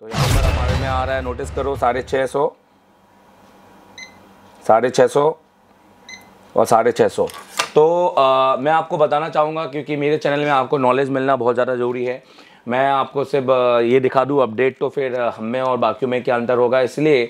तो यहाँ पर हमारे में आ रहा है नोटिस करो साढ़े छः सौ साढ़े छः सौ और साढ़े छः सौ तो आ, मैं आपको बताना चाहूँगा क्योंकि मेरे चैनल में आपको नॉलेज मिलना बहुत ज़्यादा ज़रूरी है मैं आपको सिर्फ ये दिखा दूँ अपडेट तो फिर हम में और बाकियों में क्या अंतर होगा इसलिए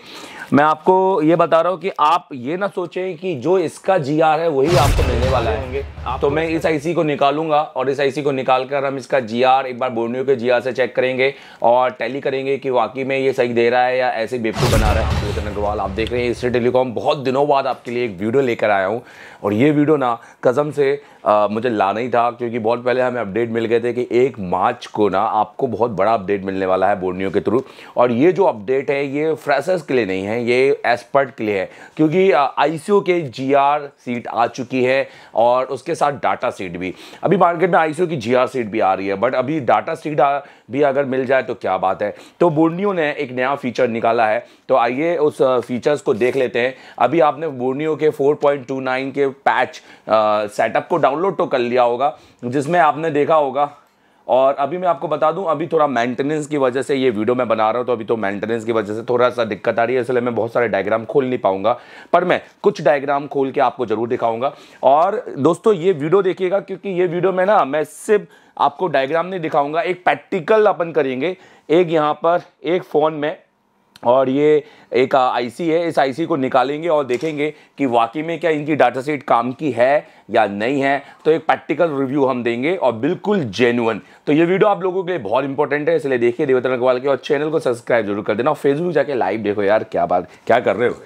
मैं आपको ये बता रहा हूँ कि आप ये ना सोचें कि जो इसका जी आर है वही आपको मिलने वाला है तो मैं इस आईसी को निकालूंगा और इस आईसी को निकाल कर हम इसका जी आर एक बार बोर्नियो के जी आर से चेक करेंगे और टैली करेंगे कि वाकई में ये सही दे रहा है या ऐसे बेपू बना रहा है चेतन अग्रवाल आप देख रहे हैं इससे टेलीकॉम बहुत दिनों बाद आपके लिए एक वीडियो लेकर आया हूँ और ये वीडियो ना कज़म से आ, मुझे लाना ही था क्योंकि बहुत पहले हमें अपडेट मिल गए थे कि एक मार्च को ना आपको बहुत बड़ा अपडेट मिलने वाला है बोर्नियो के थ्रू और ये जो अपडेट है ये फ्रेशर्स के लिए नहीं है ये एक्सपर्ट के लिए है क्योंकि आई के जी सीट आ चुकी है और उसके साथ डाटा सीट भी अभी मार्केट में आई की जी सीट भी आ रही है बट अभी डाटा सीट भी अगर मिल जाए तो क्या बात है तो बोर्नियो ने एक नया फीचर निकाला है तो आइए उस फीचर्स को देख लेते हैं अभी आपने बोर्नियो के 4.29 के पैच सेटअप को डाउन डाउनलोड तो कर लिया होगा जिसमें आपने देखा होगा और अभी मैं आपको बता दूं अभी थोड़ा मेंटेनेंस की वजह से ये वीडियो मैं बना रहा हूं तो अभी तो मेंटेनेंस की वजह से थोड़ा सा दिक्कत आ रही है इसलिए मैं बहुत सारे डायग्राम खोल नहीं पाऊंगा पर मैं कुछ डायग्राम खोल के आपको ज़रूर दिखाऊंगा और दोस्तों ये वीडियो देखिएगा क्योंकि ये वीडियो में ना मैं सिर्फ आपको डायग्राम नहीं दिखाऊंगा एक प्रैक्टिकल अपन करेंगे एक यहाँ पर एक फ़ोन में और ये एक आईसी है इस आईसी को निकालेंगे और देखेंगे कि वाकई में क्या इनकी डाटा सेट काम की है या नहीं है तो एक प्रैक्टिकल रिव्यू हम देंगे और बिल्कुल जेनुअन तो ये वीडियो आप लोगों के लिए बहुत इंपॉर्टेंट है इसलिए देखिए देवेंद्र अग्रवाल के और चैनल को सब्सक्राइब जरूर कर देना और फेसबुक जाके लाइव देखो यार क्या बात क्या कर रहे हो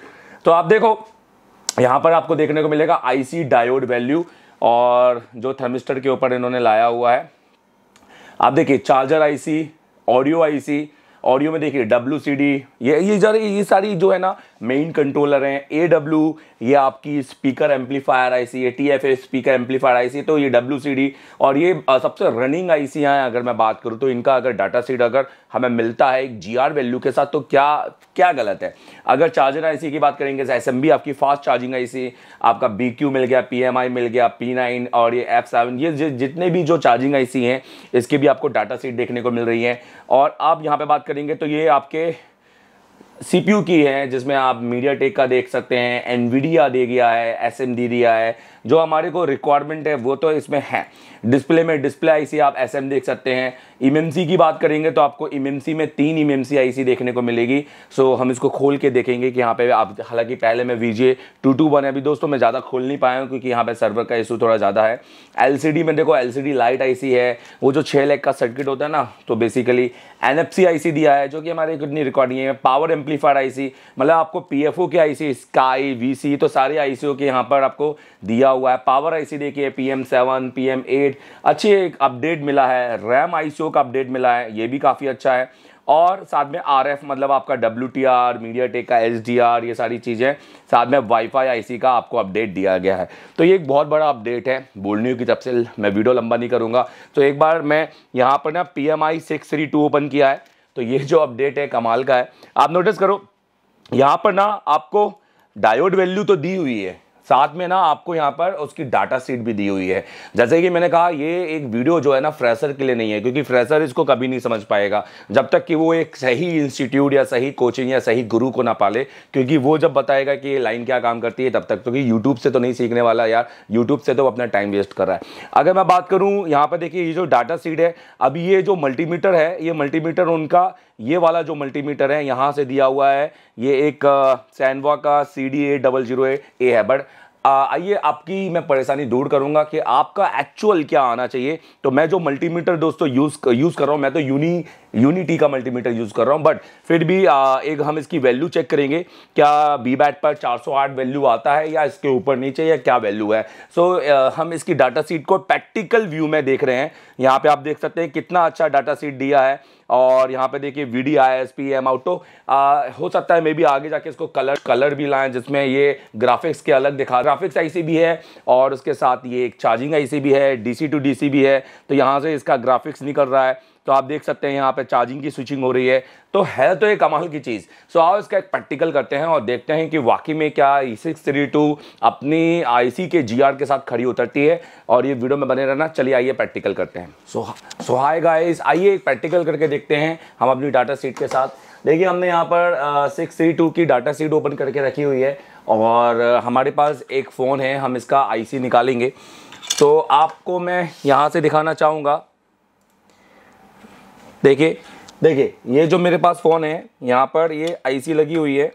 तो आप देखो यहाँ पर आपको देखने को मिलेगा आईसी डायोड वैल्यू और जो थर्मिस्टर के ऊपर इन्होंने लाया हुआ है आप देखिए charger IC audio IC audio में देखिए डब्ल्यू ये ये ये सारी जो है ना मेन कंट्रोलर हैं ए डब्ल्यू ये आपकी स्पीकर एम्पलीफायर आई सी है T F A speaker amplifier I C तो ये डब्ल्यू सी डी और ये सबसे रनिंग आई सी हैं अगर मैं बात करूँ तो इनका अगर डाटा सीट अगर हमें मिलता है एक जी आर वैल्यू के साथ तो क्या क्या गलत है अगर चार्जर आई सी की बात करेंगे एस एम बी आपकी फास्ट चार्जिंग आई सी आपका बी क्यू मिल गया पी एम आई मिल गया पी नाइन और ये एफ सेवन ये जितने भी जो चार्जिंग आई सी हैं इसकी भी आपको डाटा सीट देखने को मिल रही है और आप यहाँ पर बात करेंगे तो ये आपके सीपीयू की है जिसमें आप मीडिया टेक का देख सकते हैं एनवीडिया दे गया है एस दे दिया है जो हमारे को रिक्वायरमेंट है वो तो इसमें है डिस्प्ले में डिस्प्ले आईसी आप एस देख सकते हैं इमेमसी की बात करेंगे तो आपको इमेमसी में तीन इमेमसी आईसी देखने को मिलेगी सो हम इसको खोल के देखेंगे कि यहाँ पे आप हालांकि पहले मैं वी टू टू वन अभी दोस्तों मैं ज़्यादा खोल नहीं पाया हूँ क्योंकि यहाँ पे सर्वर का इशू थोड़ा ज़्यादा है एल में देखो एल लाइट आई है वो जो छः लेख का सर्किट होता है ना तो बेसिकली एन एफ सी दिया है जो कि हमारे कितनी रिकॉर्डिंग है पावर एम्पलीफाइड आई मतलब आपको पी एफ ओ की आई सी स्काई वी तो सारी आई सी के यहाँ पर आपको दिया लगा हुआ है पावर आईसी देखिए P M seven P M eight अच्छी एक अपडेट मिला है रैम आई का अपडेट मिला है ये भी काफ़ी अच्छा है और साथ में आर मतलब आपका W T R MediaTek का एच ये सारी चीज़ें साथ में वाईफाई आईसी का आपको अपडेट दिया गया है तो ये एक बहुत बड़ा अपडेट है बोलने कि जब से मैं वीडियो लंबा नहीं करूँगा तो एक बार मैं यहाँ पर ना पी एम ओपन किया है तो ये जो अपडेट है कमाल का है आप नोटिस करो यहाँ पर ना आपको डायोड वैल्यू तो दी हुई है साथ में ना आपको यहाँ पर उसकी डाटा सीट भी दी हुई है जैसे कि मैंने कहा ये एक वीडियो जो है ना फ्रेशर के लिए नहीं है क्योंकि फ्रेशर इसको कभी नहीं समझ पाएगा जब तक कि वो एक सही इंस्टीट्यूट या सही कोचिंग या सही गुरु को ना पाले क्योंकि वो जब बताएगा कि ये लाइन क्या काम करती है तब तक तो कि यूट्यूब से तो नहीं सीखने वाला यार यूट्यूब से तो अपना टाइम वेस्ट कर रहा है अगर मैं बात करूँ यहाँ पर देखिए ये जो डाटा सीट है अभी ये जो मल्टीमीटर है ये मल्टीमीटर उनका ये वाला जो मल्टीमीटर है यहाँ से दिया हुआ है ये एक सैनवा का C D A double zero A है बट आइए आपकी मैं परेशानी दूर करूंगा कि आपका एक्चुअल क्या आना चाहिए तो मैं जो मल्टीमीटर दोस्तों यूज़ यूज़ कर रहा हूँ मैं तो यूनी यूनिटी का मल्टीमीटर यूज़ कर रहा हूँ बट फिर भी आ, एक हम इसकी वैल्यू चेक करेंगे क्या बी बैट पर 408 वैल्यू आता है या इसके ऊपर नीचे या क्या वैल्यू है सो so, हम इसकी डाटा सीट को प्रैक्टिकल व्यू में देख रहे हैं यहाँ पे आप देख सकते हैं कितना अच्छा डाटा सीट दिया है और यहाँ पे देखिए V D I S P M आउटो हो सकता है मे भी आगे जाके इसको कलर कलर भी लाएं जिसमें ये ग्राफिक्स के अलग दिखा ग्राफिक्स आई सी भी है और उसके साथ ये एक चार्जिंग आई सी भी है D C to D C भी है तो यहाँ से इसका ग्राफिक्स निकल रहा है तो आप देख सकते हैं यहाँ पे चार्जिंग की स्विचिंग हो रही है तो है तो ये कमाल की चीज़ सो आओ इसका एक प्रैक्टिकल करते हैं और देखते हैं कि वाकई में क्या ई सिक्स थ्री टू अपनी आईसी के जीआर के साथ खड़ी उतरती है और ये वीडियो में बने रहना चलिए आइए प्रैक्टिकल करते हैं सो सो हाय गाइस आइए एक प्रैक्टिकल करके देखते हैं हम अपनी डाटा सीट के साथ देखिए हमने यहाँ पर सिक्स थ्री टू की डाटा सीट ओपन करके रखी हुई है और हमारे पास एक फ़ोन है हम इसका सी निकालेंगे तो आपको मैं यहाँ से दिखाना चाहूँगा देखिए देखिए ये जो मेरे पास फ़ोन है यहाँ पर ये आईसी लगी हुई है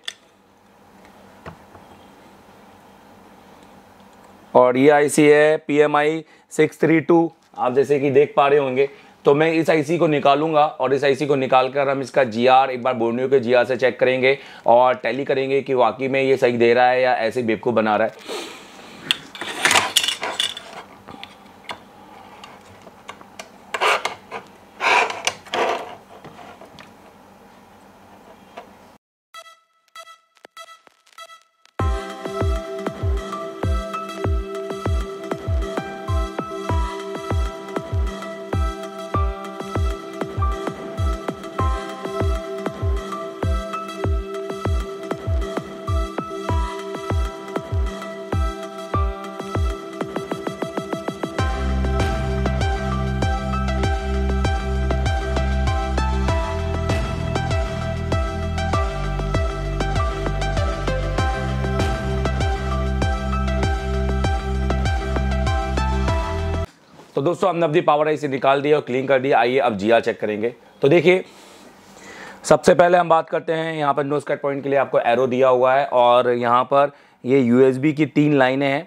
और ये आईसी है P M I six three two आप जैसे कि देख पा रहे होंगे तो मैं इस आईसी को निकालूंगा और इस आईसी को निकाल कर हम इसका जीआर एक बार बोर्नियो के जीआर से चेक करेंगे और टैली करेंगे कि वाकई में ये सही दे रहा है या ऐसे बेबकू बना रहा है तो दोस्तों हमने अपनी पावर आई से निकाल दिया और क्लीन कर दिया आइए अब जिया चेक करेंगे तो देखिए सबसे पहले हम बात करते हैं यहाँ पर नोज कट पॉइंट के लिए आपको एरो दिया हुआ है और यहाँ पर ये यू की तीन लाइनें हैं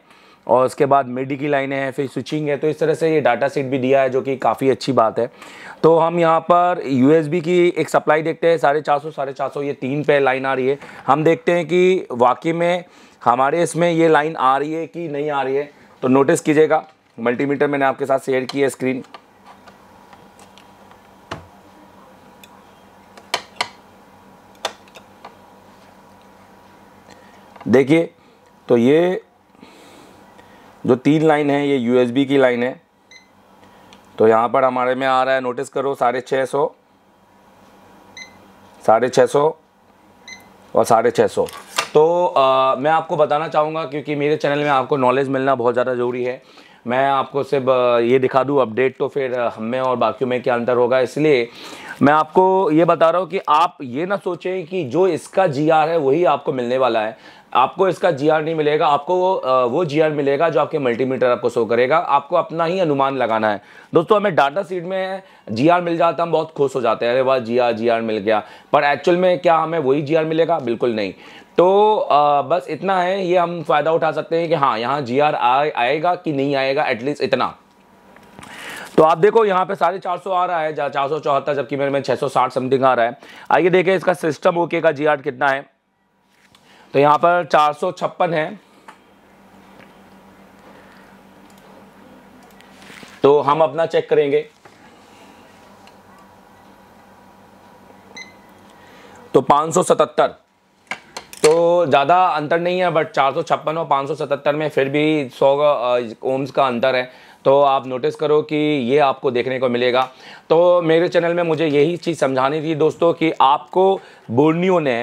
और उसके बाद मिडी की लाइनें हैं फिर स्विचिंग है तो इस तरह से ये डाटा सीट भी दिया है जो कि काफ़ी अच्छी बात है तो हम यहाँ पर यू की एक सप्लाई देखते हैं साढ़े चार सौ साढ़े चार सौ ये तीन पे लाइन आ रही है हम देखते हैं कि वाकई में हमारे इसमें ये लाइन आ रही है कि नहीं आ रही है तो नोटिस कीजिएगा मल्टीमीटर मैंने आपके साथ शेयर किया स्क्रीन देखिए तो ये जो तीन लाइन है ये यूएसबी की लाइन है तो यहाँ पर हमारे में आ रहा है नोटिस करो साढ़े छः सौ साढ़े छः सौ और साढ़े छः सौ तो आ, मैं आपको बताना चाहूँगा क्योंकि मेरे चैनल में आपको नॉलेज मिलना बहुत ज़्यादा ज़रूरी है मैं आपको सिर्फ ये दिखा दूँ अपडेट तो फिर हम में और बाकी में क्या अंतर होगा इसलिए मैं आपको ये बता रहा हूँ कि आप ये ना सोचें कि जो इसका जी है वही आपको मिलने वाला है आपको इसका जी नहीं मिलेगा आपको वो वो जी मिलेगा जो आपके मल्टीमीटर आपको शो करेगा आपको अपना ही अनुमान लगाना है दोस्तों हमें डाटा सीट में जी मिल जाता हम बहुत खुश हो जाते हैं अरे वाह जी आर मिल गया पर एक्चुअल में क्या हमें वही जी मिलेगा बिल्कुल नहीं तो आ, बस इतना है ये हम फ़ायदा उठा सकते हैं कि हाँ यहाँ जी आर आएगा कि नहीं आएगा एटलीस्ट इतना तो आप देखो यहाँ पे साढ़े चार सौ आ रहा है चार सौ चौहत्तर जबकि मेरे में छः सौ साठ समथिंग आ रहा है आइए देखें इसका सिस्टम ओके का जी आर कितना है तो यहाँ पर चार सौ छप्पन है तो हम अपना चेक करेंगे तो पाँच सौ सतहत्तर तो ज़्यादा अंतर नहीं है बट चार सौ छप्पन और पाँच सौ सतहत्तर में फिर भी सौ ओम्स का अंतर है तो आप नोटिस करो कि ये आपको देखने को मिलेगा तो मेरे चैनल में मुझे यही चीज़ समझानी थी दोस्तों कि आपको बोर्नियो ने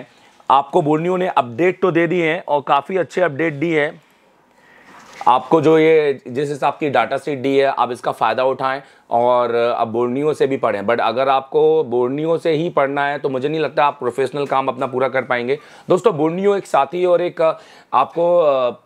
आपको बोर्नियो ने अपडेट तो दे दिए हैं और काफ़ी अच्छे अपडेट दिए हैं आपको जो ये जिस हिसाब की डाटा सीट दी है आप इसका फ़ायदा उठाएं और आप बोर्नियो से भी पढ़ें बट अगर आपको बोर्नियो से ही पढ़ना है तो मुझे नहीं लगता आप प्रोफेशनल काम अपना पूरा कर पाएंगे दोस्तों बोर्नियो एक साथी और एक आपको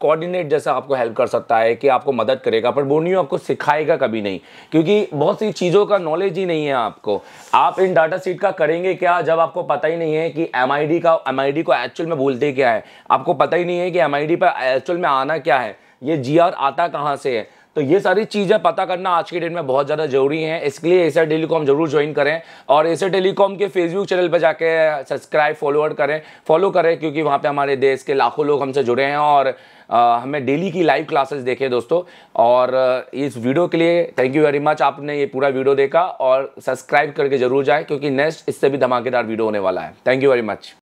कोऑर्डिनेट जैसा आपको हेल्प कर सकता है कि आपको मदद करेगा पर बोर्नियो आपको सिखाएगा कभी नहीं क्योंकि बहुत सी चीज़ों का नॉलेज ही नहीं है आपको आप इन डाटा सीट का करेंगे क्या जब आपको पता ही नहीं है कि एम का एम को एक्चुअल में भूलते क्या है आपको पता ही नहीं है कि एम पर एक्चुअल में आना क्या है ये जी आता कहाँ से है तो ये सारी चीज़ें पता करना आज की डेट में बहुत ज़्यादा जरूरी है लिए एसर टेलीकॉम जरूर ज्वाइन करें और एसर टेलीकॉम के फेसबुक चैनल पर जाके सब्सक्राइब फॉलोअर करें फॉलो करें क्योंकि वहाँ पे हमारे देश के लाखों लोग हमसे जुड़े हैं और आ, हमें डेली की लाइव क्लासेस देखें दोस्तों और इस वीडियो के लिए थैंक यू वेरी मच आपने ये पूरा वीडियो देखा और सब्सक्राइब करके जरूर जाएँ क्योंकि नेक्स्ट इससे भी धमाकेदार वीडियो होने वाला है थैंक यू वेरी मच